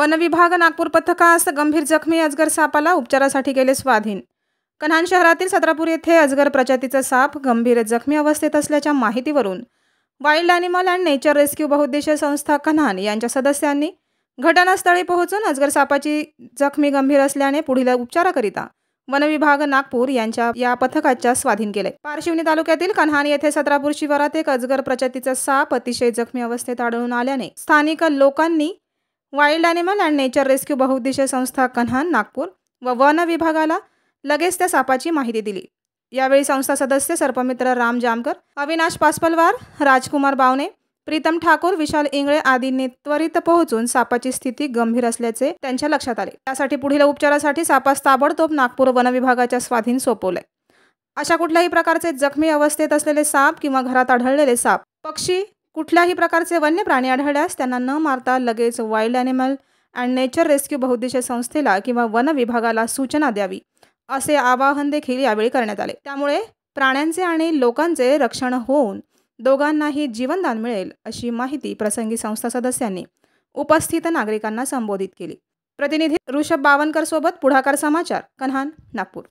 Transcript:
विभाग नागपूर पथकास गंभीर जखमी अजगर सापाला उपचारासाठी गेले स्वाधीन कन्हान शहरातील सत्रापूर येथे अजगर प्रजातीचा साप गंभीर जखमी अवस्थेत असल्याच्या माहितीवरून wild animal and nature rescue बहुद्देशीय संस्था कन्हान यांच्या सदस्यांनी घटनास्थळी पोहोचून अजगर सापाची जखमी गंभीर असल्याने पुढील उपचाराकरिता वनविभाग नागपूर यांच्या या पथकाच्या स्वाधीन केले पारशिवनी तालुक्यातील कन्हान येथे सत्रापूर शिवारात एक अजगर प्रजातीचा साप अतिशय जखमी अवस्थेत आढळून आल्याने स्थानिक लोकांनी wild animal and nature rescue बहुउद्देशीय संस्था कन्हान नागपूर व वन विभागाला लगेच त्या सापाची माहिती दिली यावेळी संस्था सदस्य सर्पमित्र राम जामकर अविनाश पासपलवार राजकुमार बावने प्रीतम ठाकूर विशाल इंगळे आदींनी त्वरित पोहोचून सापाची स्थिती गंभीर असल्याचे त्यांच्या लक्षात आले त्यासाठी पुढील उपचारासाठी सापास ताबडतोब नागपूर वनविभागाच्या स्वाधीन सोपवले अशा कुठल्याही प्रकारचे जखमी अवस्थेत असलेले साप किंवा घरात आढळलेले साप पक्षी कुठल्याही प्रकारचे वन्य प्राणी आढळल्यास त्यांना न मारता लगेच wild animal and nature rescue बहुद्देशीय संस्थेला किंवा वन विभागाला सूचना द्यावी असे आवाहन देखील यावेळी करण्यात आले त्यामुळे प्राण्यांचे आणि लोकांचे रक्षण होऊन दोघांनाही जीवनदान मिळेल अशी माहिती प्रसंगी संस्था सदस्यांनी उपस्थित नागरिकांना संबोधित केली प्रतिनिधी ऋषभ बावनकर सोबत पुढाकार समाचार कन्हान नागपूर